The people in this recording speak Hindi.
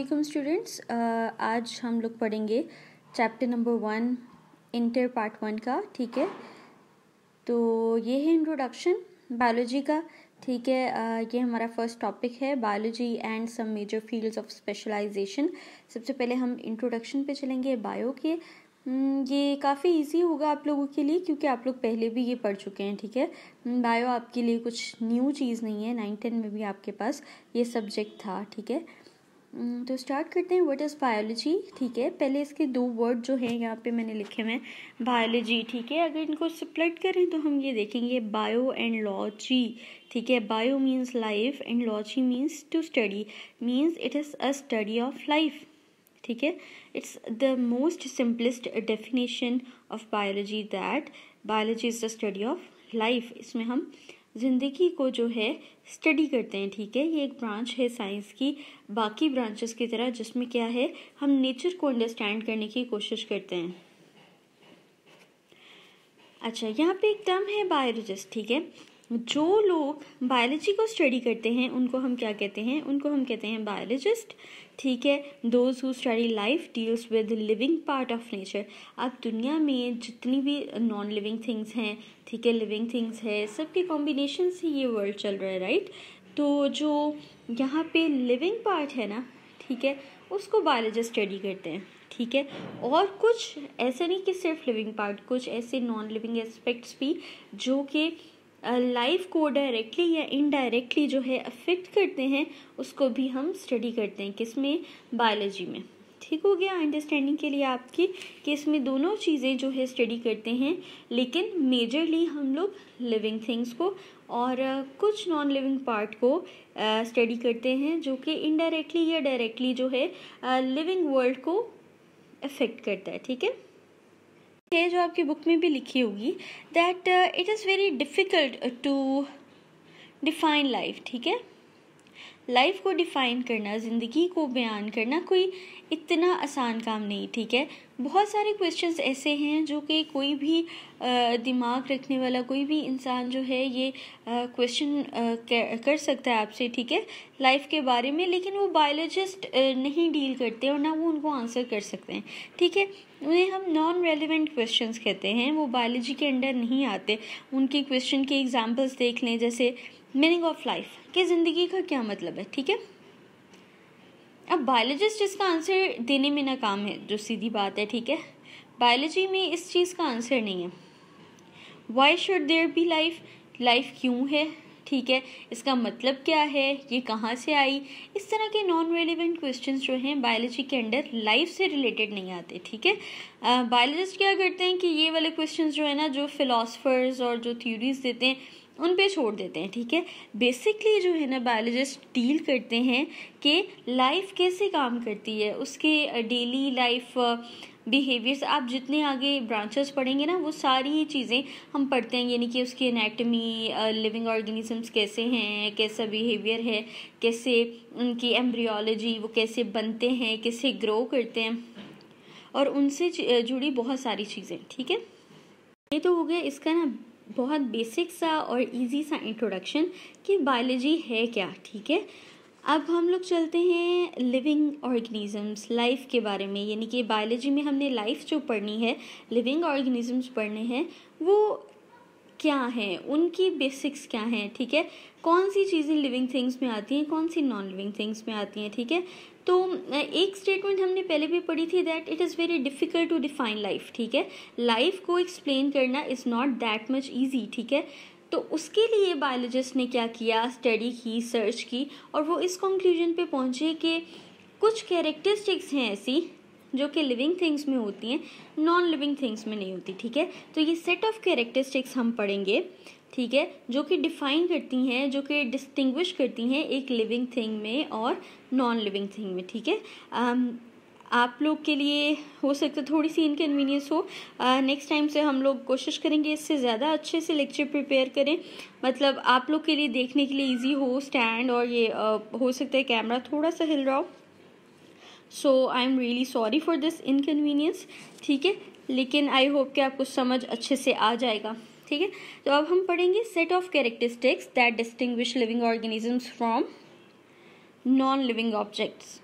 वालेकुम स्टूडेंट्स uh, आज हम लोग पढ़ेंगे chapter number one inter part one का ठीक है तो ये है इंट्रोडक्शन बायोलॉजी का ठीक है uh, ये हमारा फर्स्ट टॉपिक है biology and some major fields of specialization सबसे पहले हम इंट्रोडक्शन पे चलेंगे बायो के hmm, ये काफ़ी इजी होगा आप लोगों के लिए क्योंकि आप लोग पहले भी ये पढ़ चुके हैं ठीक है बायो hmm, आपके लिए कुछ न्यू चीज़ नहीं है नाइन टेन में भी आपके पास ये सब्जेक्ट था ठीक है हम्म, तो स्टार्ट करते हैं व्हाट इज़ बायोलॉजी ठीक है पहले इसके दो वर्ड जो हैं यहाँ पे मैंने लिखे हुए हैं बायोलॉजी ठीक है अगर इनको सप्लट करें तो हम ये देखेंगे बायो एंड लॉजी ठीक है bio means life and logy means to study means it is a study of life ठीक है it's the most simplest definition of biology that biology is the study of life इसमें हम ज़िंदगी को जो है स्टडी करते हैं ठीक है ये एक ब्रांच है साइंस की बाकी ब्रांचेस की तरह जिसमें क्या है हम नेचर को अंडरस्टैंड करने की कोशिश करते हैं अच्छा यहाँ पे एक टर्म है बायोलॉजिस्ट ठीक है जो लोग बायोलॉजी को स्टडी करते हैं उनको हम क्या कहते हैं उनको हम कहते हैं बायोलॉजिस्ट ठीक है those who study life deals with living part of nature अब दुनिया में जितनी भी नॉन लिविंग थिंग्स हैं ठीक है लिविंग थिंग्स है सबके कॉम्बिनेशन से ये वर्ल्ड चल रहा है राइट तो जो यहाँ पे लिविंग पार्ट है ना ठीक है उसको बायोलॉजिस्ट स्टडी करते हैं ठीक है और कुछ ऐसे नहीं कि सिर्फ लिविंग पार्ट कुछ ऐसे नॉन लिविंग एस्पेक्ट्स भी जो कि लाइफ को डायरेक्टली या इनडायरेक्टली जो है अफेक्ट करते हैं उसको भी हम स्टडी करते हैं किस में बायोलॉजी में ठीक हो गया अंडरस्टैंडिंग के लिए आपकी कि इसमें दोनों चीज़ें जो है स्टडी करते हैं लेकिन मेजरली हम लोग लिविंग थिंग्स को और कुछ नॉन लिविंग पार्ट को स्टडी करते हैं जो कि इनडायरेक्टली या डायरेक्टली जो है लिविंग वर्ल्ड को अफेक्ट करता है ठीक है है जो आपकी बुक में भी लिखी होगी that it is very difficult to define life ठीक है लाइफ को डिफ़ाइन करना ज़िंदगी को बयान करना कोई इतना आसान काम नहीं ठीक है बहुत सारे क्वेश्चंस ऐसे हैं जो कि कोई भी दिमाग रखने वाला कोई भी इंसान जो है ये क्वेश्चन कर सकता है आपसे ठीक है लाइफ के बारे में लेकिन वो बायोलॉजिस्ट नहीं डील करते और ना वो उनको आंसर कर सकते हैं ठीक है उन्हें हम नॉन रेलिवेंट क्वेश्चंस कहते हैं वो बायोलॉजी के अंडर नहीं आते उनके क्वेश्चन के एग्जांपल्स देख लें जैसे मीनिंग ऑफ लाइफ कि ज़िंदगी का क्या मतलब है ठीक है अब बायोलॉजिस्ट इसका आंसर देने में नाकाम है जो सीधी बात है ठीक है बायोलॉजी में इस चीज़ का आंसर नहीं है why should there be life life क्यों है ठीक है इसका मतलब क्या है ये कहाँ से आई इस तरह के नॉन रेलिवेंट क्वेश्चन जो हैं बायोलॉजी के अंडर लाइफ से रिलेटेड नहीं आते ठीक है बायोलॉजिस्ट uh, क्या करते हैं कि ये वाले क्वेश्चन जो है ना जो फिलासफर्स और जो थ्योरीज देते हैं उन पे छोड़ देते हैं ठीक है बेसिकली जो है ना बायोलॉजिस्ट डील करते हैं कि लाइफ कैसे काम करती है उसके डेली लाइफ बिहेवियर्स आप जितने आगे ब्रांचेस पढ़ेंगे ना वो सारी ही चीज़ें हम पढ़ते हैं यानी कि उसकी एनाटमी लिविंग ऑर्गेनिजम्स कैसे हैं कैसा बिहेवियर है कैसे उनकी एम्ब्रियोलॉजी वो कैसे बनते हैं कैसे ग्रो करते हैं और उनसे जुड़ी बहुत सारी चीज़ें ठीक है ये तो हो गया इसका ना बहुत बेसिक सा और इजी सा इंट्रोडक्शन कि बायोलॉजी है क्या ठीक है अब हम लोग चलते हैं लिविंग ऑर्गेनिजम्स लाइफ के बारे में यानी कि बायोलॉजी में हमने लाइफ जो पढ़नी है लिविंग ऑर्गेनिजम्स पढ़ने हैं वो क्या हैं उनकी बेसिक्स क्या हैं ठीक है कौन सी चीज़ें लिविंग थिंग्स में आती हैं कौन सी नॉन लिविंग थिंग्स में आती हैं ठीक है तो एक स्टेटमेंट हमने पहले भी पढ़ी थी that it is very difficult to define life ठीक है लाइफ को एक्सप्लेन करना is not that much easy ठीक है तो उसके लिए बायोलॉजिस्ट ने क्या किया स्टडी की सर्च की और वो इस कंक्लूजन पे पहुँचे कि कुछ कैरेक्टरिस्टिक्स हैं ऐसी जो कि लिविंग थिंग्स में होती हैं नॉन लिविंग थिंग्स में नहीं होती ठीक है तो ये सेट ऑफ कैरेक्टरिस्टिक्स हम पढ़ेंगे ठीक है जो कि डिफाइन करती हैं जो कि डिस्टिंग्विश करती हैं एक लिविंग थिंग में और नॉन लिविंग थिंग में ठीक है आप लोग के लिए हो सकता थोड़ी सी इनकन्वीनियंस हो नेक्स्ट टाइम से हम लोग कोशिश करेंगे इससे ज़्यादा अच्छे से लेक्चर प्रिपेयर करें मतलब आप लोग के लिए देखने के लिए इजी हो स्टैंड और ये आ, हो सकता है कैमरा थोड़ा सा हिल रहा हो so I am really sorry for this inconvenience ठीक है लेकिन आई होप कि आपको समझ अच्छे से आ जाएगा ठीक है तो अब हम पढ़ेंगे set of characteristics that distinguish living organisms from non living objects